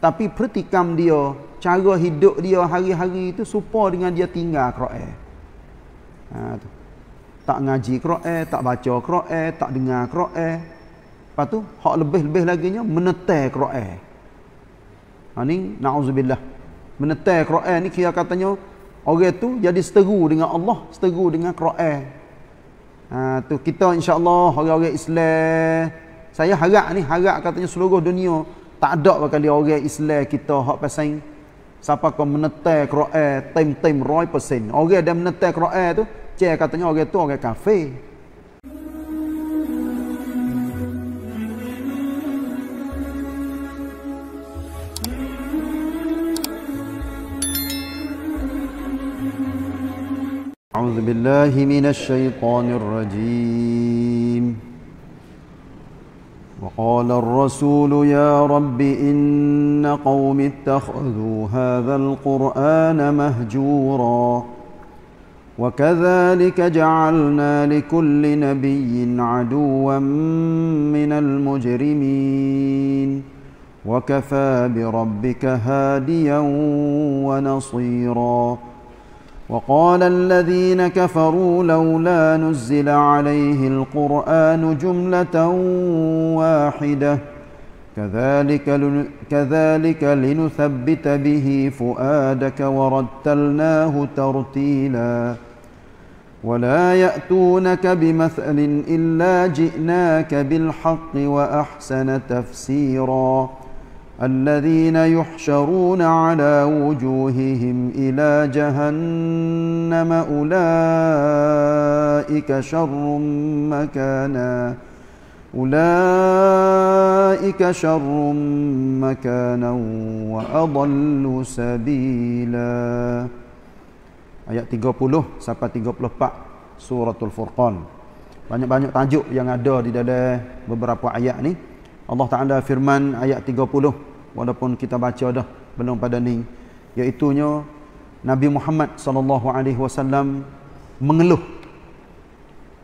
tapi pertikam dia cara hidup dia hari-hari itu serupa dengan dia tinggal Quran. Ha Tak ngaji Quran, tak baca Quran, tak dengar Quran. Lepas tu hak lebih-lebih laginya menetai Quran. Ha ni naudzubillah. Menetai Quran ni kira katanya orang itu jadi seteru dengan Allah, seteru dengan Quran. Ha tu kita insyaallah allah orang-orang Islam saya harap ni harap katanya seluruh dunia tak ada bakal dia orang Islam kita hak pasal siapa kau menetai Quran tim-tim 100% orang dia menetai Quran tu cie katanya orang tu orang kafe أعوذ بالله قال الرسول يا رب إن قوم اتخذوا هذا القرآن مهجورا وكذلك جعلنا لكل نبي عدوا من المجرمين وكفى بربك هاديا ونصيراً وقال الذين كفروا لولا نزل عليه القرآن جملة واحدة كذلك, كذلك لنثبت به فؤادك ورتلناه ترتيلا ولا يأتونك بمثل إلا جئناك بالحق وأحسن تفسيراً الذين يحشرون على وجوههم إلى جهنم أولئك شر مكانا أولئك شر مكانا وأضل سبيلا Ayat 30 sampai 34 Surah Al-Furqan Banyak-banyak tajuk yang ada di dalam beberapa ayat ni Allah Ta'ala firman ayat 30 walaupun kita baca dah belum pada ni iaitu Nabi Muhammad sallallahu alaihi wasallam mengeluh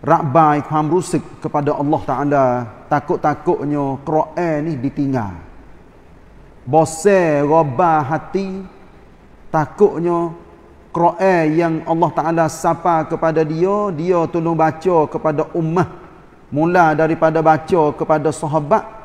rabai kaum rusuk kepada Allah taala takut-takutnya Quran ni ditinggal bosel roba hati takutnya Quran yang Allah taala sapa kepada dia dia tolong baca kepada ummah mula daripada baca kepada sahabat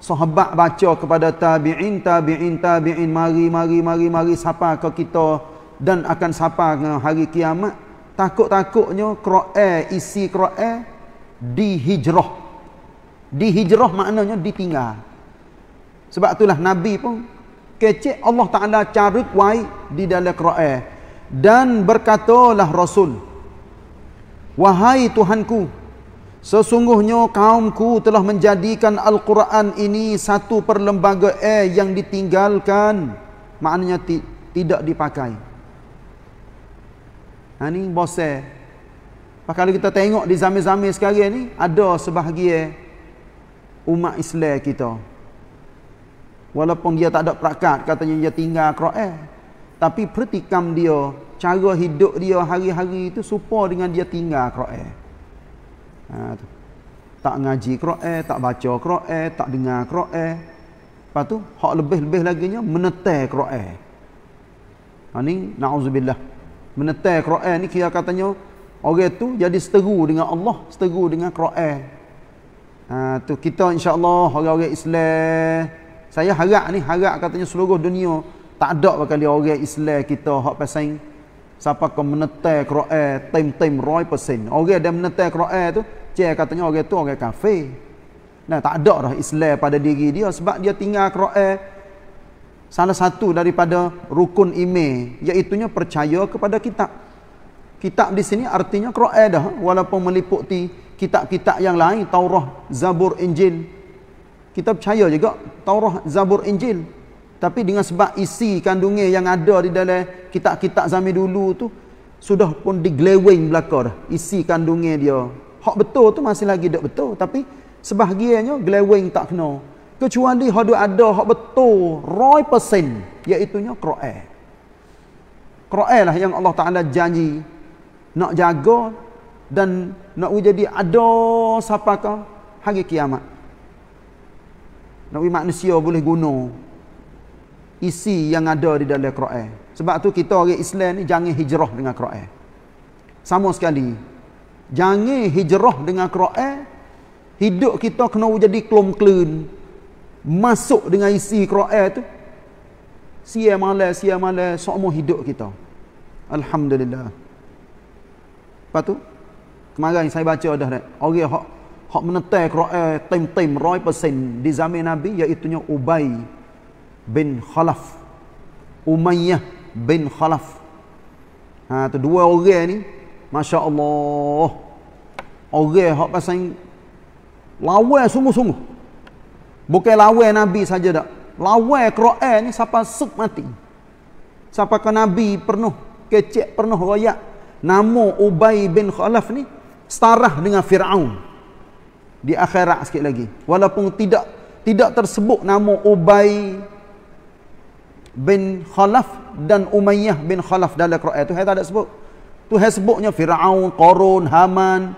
sahabat baca kepada tabi'in tabi'in tabi'in mari mari mari mari siapa ke kita dan akan siapa hari kiamat takut-takutnya Quran eh, isi Quran dihijrah dihijrah maknanya ditinggal sebab itulah nabi pun kecek Allah Taala cari wai di dalam Quran dan berkatalah Rasul wahai Tuhanku Sesungguhnya kaumku telah menjadikan Al-Quran ini satu perlembaga air yang ditinggalkan. Maknanya ti tidak dipakai. Ha, ini bosan. Kalau kita tengok di zaman-zaman sekarang ni, ada sebahagia umat Islam kita. Walaupun dia tak ada prakat, katanya dia tinggal Kro'el. Eh, tapi pertikam dia, cara hidup dia hari-hari itu, supaya dengan dia tinggal Kro'el ha, Tak ngaji Kro'e, tak baca Kro'e, tak dengar Kro'e Lepas tu, hak lebih-lebih lagi laginya menetek Kro'e ha, Ni, na'uzubillah Menetek Kro'e ni kira katanya Orang tu jadi seteru dengan Allah, seteru dengan Kro'e ha, tu Kita insyaAllah, orang-orang Islam Saya harap ni, harap katanya seluruh dunia Tak ada bakal orang Islam kita, hak pasang Siapa kau menetek Kro'e, tim-tim, 100%. pasang Orang yang menetek Kro'e tu Cik katanya orang tu orang kafir. Nah, tak ada dah Islam pada diri dia sebab dia tinggal Quran salah satu daripada rukun ime, iaitu percaya kepada kitab. Kitab di sini artinya Quran dah walaupun meliputi kitab-kitab yang lain Taurat, Zabur, Injil. Kita percaya juga Taurat, Zabur, Injil. Tapi dengan sebab isi kandungnya yang ada di dalam kitab-kitab zaman dulu tu sudah pun digleweng belaka dah isi kandungnya dia hak betul tu masih lagi dok betul tapi sebahagiannya glaweng tak kena kecuali hak ada hak betul 100% iaitu nya Quran Quran lah yang Allah Taala janji nak jaga dan nak jadi ada siapakah hari kiamat nak manusia boleh guna isi yang ada di dalam Quran sebab tu kita orang Islam ni jangan hijrah dengan Quran sama sekali jangan hijrah dengan Quran hidup kita kena jadi klom-klun masuk dengan isi Quran tu sia malai sia malai semua hidup kita Alhamdulillah lepas tu kemarin saya baca dah orang yang yang menetai Quran tim-tim roi pesin di zaman Nabi iaitu Ubay bin Khalaf Umayyah bin Khalaf ha, tu dua orang ni Masya Allah Orang yang pasang Lawai sungguh-sungguh Bukan lawai Nabi saja tak Lawai Quran ni siapa sup mati siapa ke Nabi pernah Kecik pernah royak Nama Ubay bin Khalaf ni Setarah dengan Fir'aun Di akhirat sikit lagi Walaupun tidak tidak tersebut nama Ubay bin Khalaf dan Umayyah bin Khalaf dalam Quran itu saya tak ada sebut tu hai sebutnya Firaun, Qarun, Haman,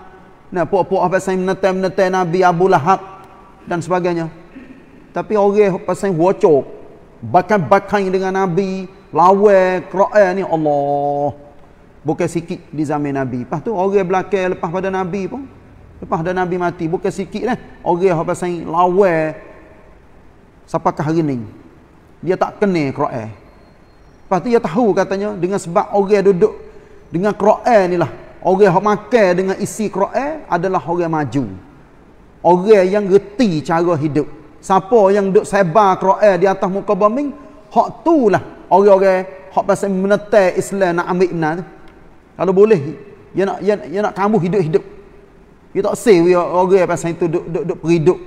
nah puak-puak pasal menetai-menetai Nabi Abu Lahab dan sebagainya. Tapi orang pasal wocok, bahkan bakang dengan Nabi, lawai Quran ni Allah. Bukan sikit di zaman Nabi. Lepas tu orang belakang lepas pada Nabi pun. Lepas dah Nabi mati, bukan sikit lah. Orang yang pasang lawai. Siapakah hari ni? Dia tak kena Quran. Lepas tu dia tahu katanya, dengan sebab orang duduk dengan Quran ni lah. Orang yang makan dengan isi Quran adalah orang maju. Orang yang reti cara hidup. Siapa yang duduk sebar Quran di atas muka bumi, hak tu lah orang-orang hak pasal menetai Islam nak ambil iman tu. Kalau boleh, dia ya nak, dia, ya, dia ya nak kamu hidup-hidup. Dia tak save dia orang pasal itu duduk, duduk, duduk periduk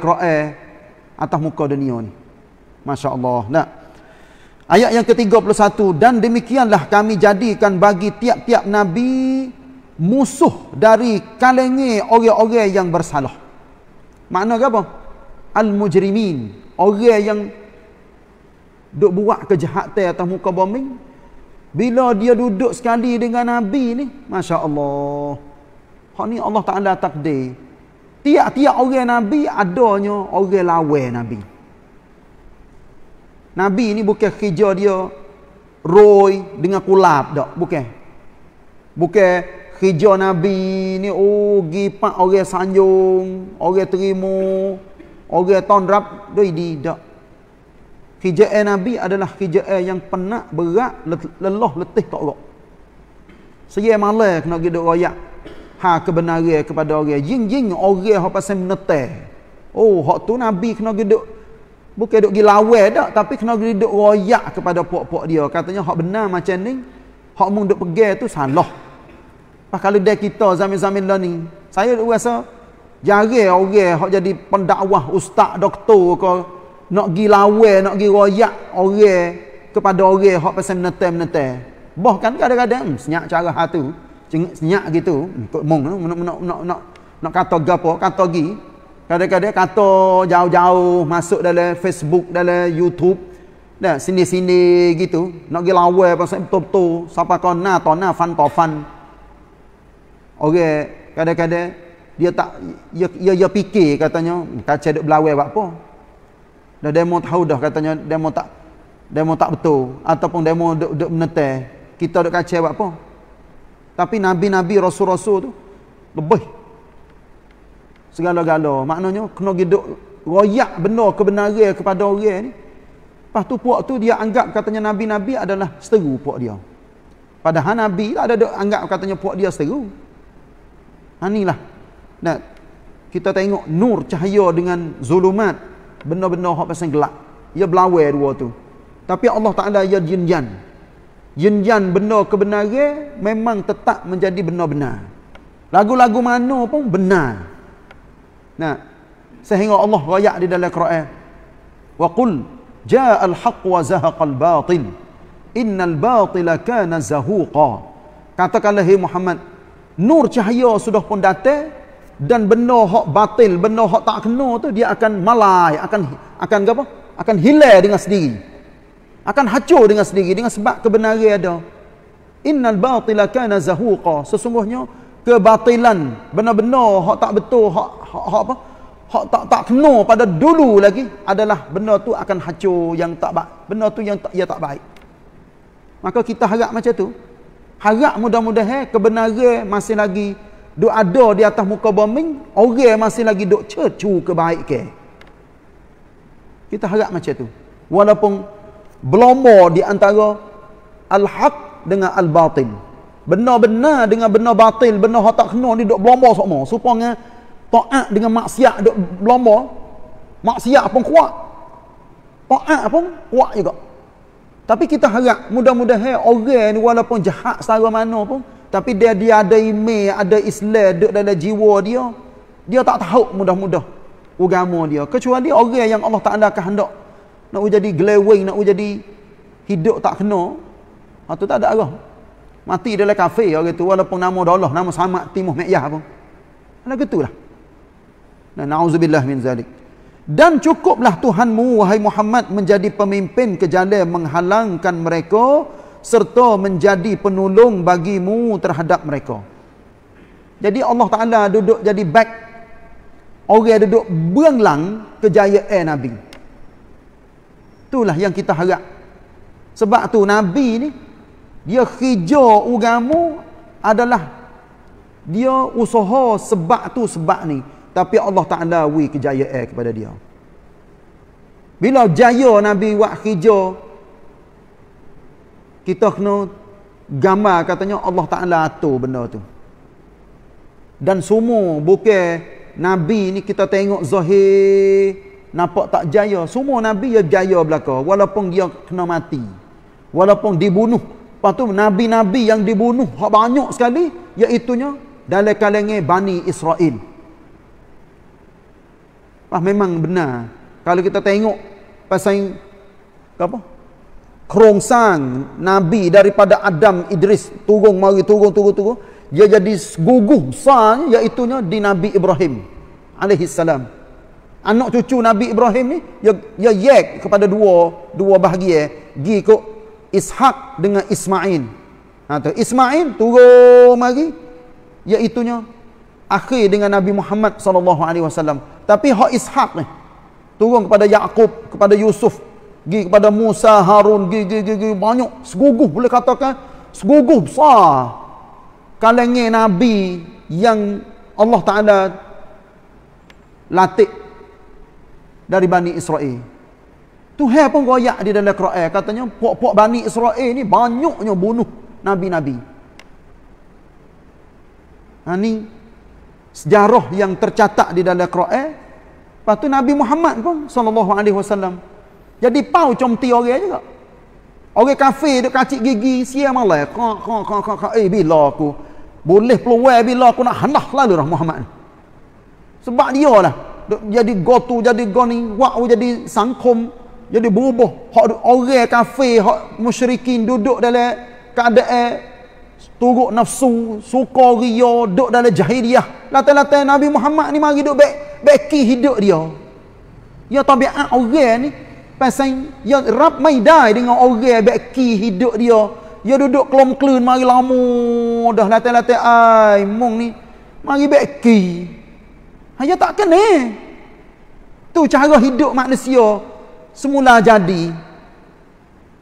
Quran atas muka dunia ni. Masya Allah. Nak? Ayat yang ke-31 dan demikianlah kami jadikan bagi tiap-tiap nabi musuh dari kalengi orang-orang yang bersalah. Makna apa? Al-mujrimin, orang yang duk buat kejahatan atas muka bumi. Bila dia duduk sekali dengan nabi ni, masya-Allah. Hak ni Allah Taala takdir. Tiap-tiap orang nabi adanya orang lawan nabi. Nabi ini bukan kerja dia roi dengan kulap dak, bukan. Bukan kerja Nabi ni oh gi pak orang sanjung, orang terima, orang tondrap doi di dak. Kerja Nabi adalah kerja yang penat, berat, lelah, letih tak Allah. Saya malas kena pergi duduk royak. Ha, kebenaran kepada orang. yang yang orang yang pasal menetek. Oh, waktu Nabi kena pergi duduk Bukan duk pergi lawan tak. Tapi kena pergi duk royak kepada puak-puak dia. Katanya hak benar macam ni. Hak mung duk pegang tu salah. Pas kalau dia kita zaman-zaman lah ni. Saya duk rasa. Jari orang hak jadi pendakwah ustaz doktor ke. Nak pergi lawan, nak pergi royak orang. Kepada orang hak pasal menetek-menetek. Bahkan kadang-kadang hmm, senyak cara hatu. Senyak gitu. untuk hmm, mung hmm, Nak, nak, nak, nak, nak kata gapo, kata gi. Kadang-kadang kata jauh-jauh masuk dalam Facebook, dalam YouTube. Dah sini-sini gitu. Nak pergi lawan pasal betul-betul. Siapa kau nak atau nak fan to fan. Okey. Kadang-kadang dia tak ya ya, ya fikir katanya kacau duk berlawan buat apa? Dah demo tahu dah katanya demo tak demo tak betul ataupun demo duk duk menetel. Kita duk kacau buat apa? Tapi nabi-nabi rasul-rasul tu lebih segala-gala maknanya kena geduk royak benda kebenaran kepada orang ni lepas tu puak tu dia anggap katanya nabi-nabi adalah seteru puak dia padahal nabi lah ada anggap katanya puak dia seteru anilah ha, nah, kita tengok nur cahaya dengan zulumat benda-benda hak pasal gelap ia belawai dua tu tapi Allah Ta'ala ia jinjan jinjan benda kebenaran memang tetap menjadi benda benar lagu-lagu mana pun benar Nah. Sehingga Allah royak di dalam Quran. Wa qul jaa al-haq wa zahaqa al-batil. Innal batil kana zahuqa. Katakanlah hai Muhammad, nur cahaya sudah pun datang dan benda hak batil, benda hak tak kena tu dia akan malai, akan akan apa? Akan hilang dengan sendiri. Akan hancur dengan sendiri dengan sebab kebenaran ada. Innal batila kana zahuqa. Sesungguhnya kebatilan benar-benar hak tak betul, hak hak, hak apa? Hak tak tak kena pada dulu lagi adalah benda tu akan hancur yang tak baik. Benda tu yang tak ia tak baik. Maka kita harap macam tu. Harap mudah-mudahan kebenaran masih lagi duk ada di atas muka bumi, orang masih lagi duk cecu kebaikan. Kita harap macam tu. Walaupun belomo di antara al-haq dengan al-batil. Benar-benar dengan benar batil, benar hak tak kena ni duk belomo semua. Supaya taat dengan maksiat duk berlomba maksiat pun kuat taat pun kuat juga tapi kita harap mudah-mudahan orang ni walaupun jahat secara mana pun tapi dia dia ada ime, ada Islam duk dalam jiwa dia dia tak tahu mudah-mudah agama dia kecuali orang yang Allah Taala kehendak nak jadi glewing nak jadi hidup tak kena ha tak ada arah mati dalam kafe orang tu walaupun nama dah Allah nama Samad Timoh Mekyah pun lagu itulah Na'udzubillah min zalik. Dan cukuplah Tuhanmu, wahai Muhammad, menjadi pemimpin ke menghalangkan mereka serta menjadi penolong bagimu terhadap mereka. Jadi Allah Ta'ala duduk jadi back. Orang duduk berenglang ke jalan Nabi. Itulah yang kita harap. Sebab tu Nabi ni, dia hijau ugamu adalah dia usaha sebab tu sebab ni tapi Allah Taala wi kejayaan kepada dia. Bila jaya Nabi buat hijau kita kena gambar katanya Allah Taala atur benda tu. Dan semua bukan nabi ni kita tengok zahir nampak tak jaya semua nabi dia ya jaya belaka walaupun dia kena mati walaupun dibunuh lepas tu nabi-nabi yang dibunuh banyak sekali iaitu dalam kalengi Bani Israel Wah memang benar. Kalau kita tengok pasang apa? Kerongsang nabi daripada Adam Idris turun mari turun turun turun dia jadi guguh besar iaitu di Nabi Ibrahim alaihi salam. Anak cucu Nabi Ibrahim ni dia dia yak kepada dua dua bahagia. eh. gi ko Ishak dengan Ismail. Ha tu Ismail turun mari iaitu akhir dengan Nabi Muhammad sallallahu alaihi wasallam. Tapi hak Ishak ni turun kepada Yaqub, kepada Yusuf, pergi kepada Musa, Harun, gi gi gi banyak seguguh boleh katakan seguguh besar. Kalangan nabi yang Allah Taala latih dari Bani Israel. Tuhan pun royak di dalam Quran katanya puak-puak Bani Israel ni banyaknya bunuh nabi-nabi. Ani. Ha, ni sejarah yang tercatat di dalam Quran. Lepas tu Nabi Muhammad pun sallallahu alaihi wasallam. Jadi pau comti orang juga. Orang kafir duk kacik gigi siang malam. Ka ka ka ka ka eh bila aku boleh peluang bila aku nak hanah lalu rah Muhammad. Ni. Sebab dia lah jadi gotu jadi goni wau jadi sangkom jadi bubuh hak orang kafir hak musyrikin duduk dalam keadaan turut nafsu, suka ria, duduk dalam jahiliah. Lata-lata Nabi Muhammad ni mari duduk baik, baik hidup dia. Ya tabiat orang ni, pasang, ya rap maidai dengan orang baik hidup dia. Ya duduk kelom-kelun, mari lamu, dah lata-lata ai, mung ni, mari baik Ha, ya, tak kena. Tu cara hidup manusia, semula jadi.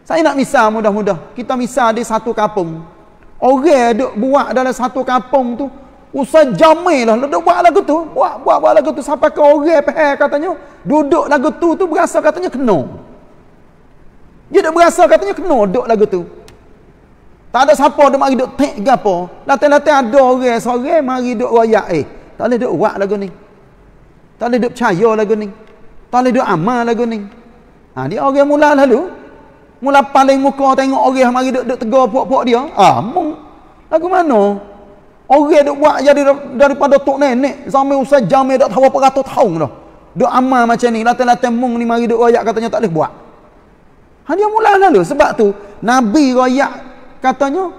Saya nak misal mudah-mudah. Kita misal di satu kampung. Orang duk buat dalam satu kampung tu usah jamai lah duk buat lagu tu buat buat buat lagu tu sampai ke orang pe katanya duduk lagu tu tu berasa katanya kena dia duk berasa katanya kena duduk lagu tu tak ada siapa dia mari duk tek gapo latar-latar ada orang sore mari duk royak eh tak boleh duk buat lagu ni tak boleh duk percaya lagu ni tak boleh duk amal lagu ni ha, dia orang mula lalu mula paling muka tengok orang mari duk duk tegur puak-puak dia ah mu Lagu mana? Orang dia buat jadi daripada tok nenek. Zaman usai jamai dah tahu apa kata tahun dah. Dia amal macam ni. Latin-latin mung ni mari dia rakyat katanya tak boleh buat. Ha, dia mula lalu. Sebab tu Nabi rakyat katanya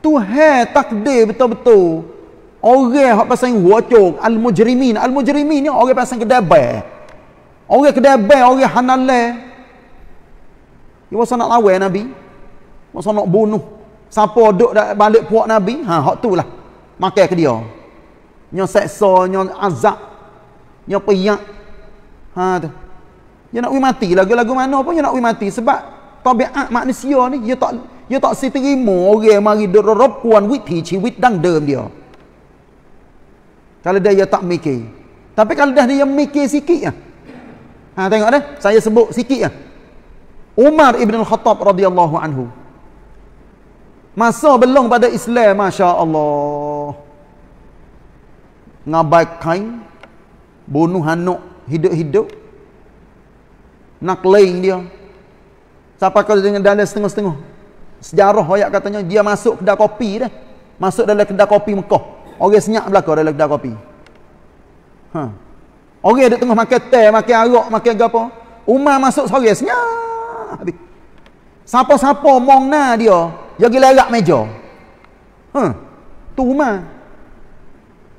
tu Tuhan takdir betul-betul. Orang yang pasang wacok, al-mujrimin. Al-mujrimin ni orang pasang kedai bay. Orang kedai bay, orang hanalai. Dia pasang nak lawan Nabi. Pasang nak bunuh siapa duduk balik puak Nabi ha, hak tu lah makan ke dia nya seksa nya azab nya piyak ha, tu dia nak mati lagu-lagu mana pun dia nak mati sebab tabiat manusia ni dia tak dia tak si terima orang mari dororop puan witi ciwit dang dem dia kalau dia, dia tak mikir tapi kalau dah dia mikir sikit ya. ha, tengok dah saya sebut sikit ya. Umar ibn khattab radhiyallahu anhu Masa belong pada Islam, Masya Allah. Ngabai kain, bunuh hanuk hidup-hidup. Nak lain dia. Siapa kau dengan dalam setengah-setengah? Sejarah ayat katanya, dia masuk kedai kopi dah. Masuk dalam kedai kopi Mekah. Orang senyap belakang dalam kedai kopi. Ha. Orang ada tengah makan teh, makan arak, makan apa. Umar masuk sore, senyap. Siapa-siapa mongna dia, Ya gila rak meja. Ha. Tu ma.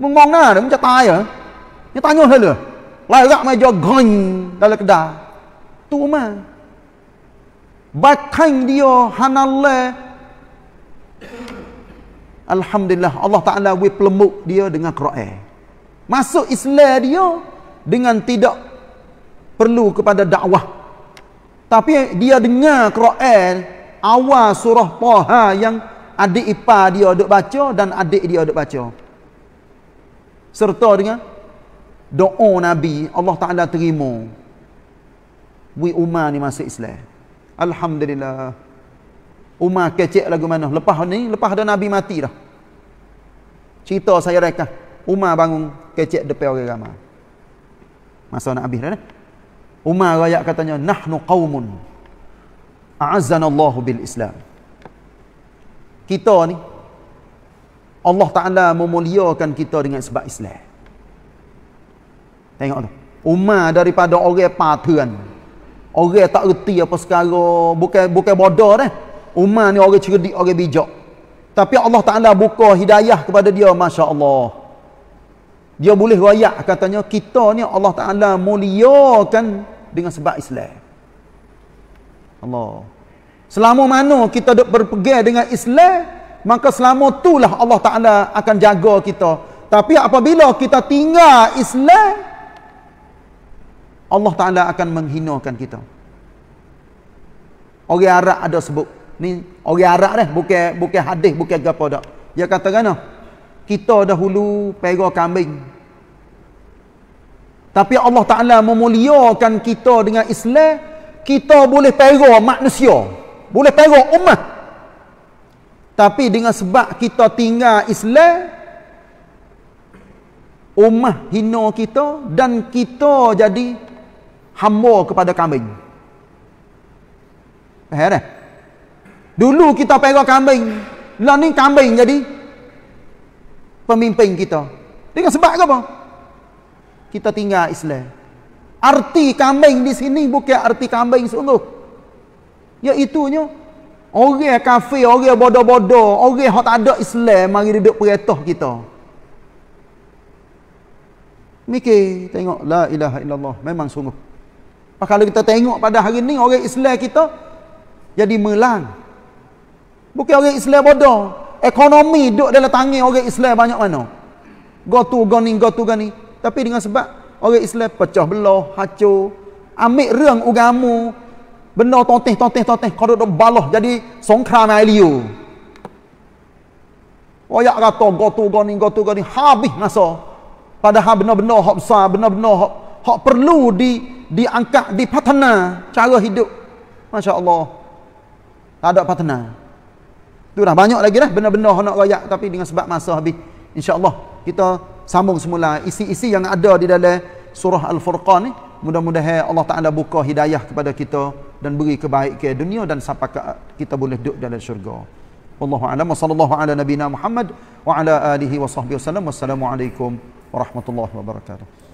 Mengong nah, dia macam tai ya. Dia tanya sana. Lai rak meja gong dalam kedai. Tu ma. Bakain dia hanallah. Alhamdulillah Allah Ta'ala we pelembuk dia dengan Quran. Masuk Islam dia dengan tidak perlu kepada dakwah. Tapi dia dengar Quran awal surah Taha yang adik ipar dia duk baca dan adik dia duk baca. Serta dengan doa Nabi Allah Taala terima. Wi Umar ni masuk Islam. Alhamdulillah. Umar kecek lagu mana? Lepas ni, lepas dah Nabi mati dah. Cerita saya reka. Umar bangun kecek depan orang ramai. Masa nak habis dah. Umar rakyat katanya, Nahnu qawmun a'azzanallahu bil Islam. Kita ni Allah Taala memuliakan kita dengan sebab Islam. Tengok tu. Umar daripada orang patuan. Orang tak reti apa sekara, bukan bukan bodoh dah. umat ni orang cerdik, orang bijak. Tapi Allah Taala buka hidayah kepada dia, masya-Allah. Dia boleh royak katanya kita ni Allah Taala muliakan dengan sebab Islam. Allah Selama mana kita duk berpegang dengan Islam, maka selama itulah Allah Taala akan jaga kita. Tapi apabila kita tinggal Islam, Allah Taala akan menghinakan kita. Orang Arab ada sebut. Ni orang Arab dah, bukan bukan hadis, bukan apa dak. Dia kata kena kita dahulu pega kambing. Tapi Allah Taala memuliakan kita dengan Islam, kita boleh pega manusia. Boleh perang umat. Tapi dengan sebab kita tinggal Islam, umat hina kita dan kita jadi hamba kepada kambing. Faham eh, tak? Eh. Dulu kita perang kambing, lah ni kambing jadi pemimpin kita. Dengan sebab apa? Kita tinggal Islam. Arti kambing di sini bukan arti kambing sungguh. Ya Iaitunya, orang kafir, orang bodoh-bodoh, orang yang tak ada Islam, mari duduk peretoh kita. Mikir, tengok, la ilaha illallah, memang sungguh. Kalau kita tengok pada hari ini, orang Islam kita, jadi melang. Bukan orang Islam bodoh. Ekonomi duduk dalam tangan orang Islam banyak mana. Gotu gani, gotu gani. Tapi dengan sebab orang Islam pecah belah, hacur. Ambil reng ugamu, benda tonteh tonteh tonteh kau duduk baloh jadi songkram ailiu Oya kata go tu go ni go tu go ni habis naso. Padahal benda-benda hak besar, benda-benda hak hak perlu di diangkat, di dipatana cara hidup. Masya-Allah. Tak ada patana. Tu dah banyak lagi dah benda-benda hak nak rayak tapi dengan sebab masa habis. Insya-Allah kita sambung semula isi-isi yang ada di dalam surah Al-Furqan ni mudah-mudahan Allah Ta'ala buka hidayah kepada kita dan beri kebaikan dunia dan sampai kita boleh duduk dalam syurga. Wallahu'alam wa sallallahu ala nabina Muhammad wa ala alihi wa sahbihi wa sallam. Wassalamualaikum warahmatullahi wabarakatuh.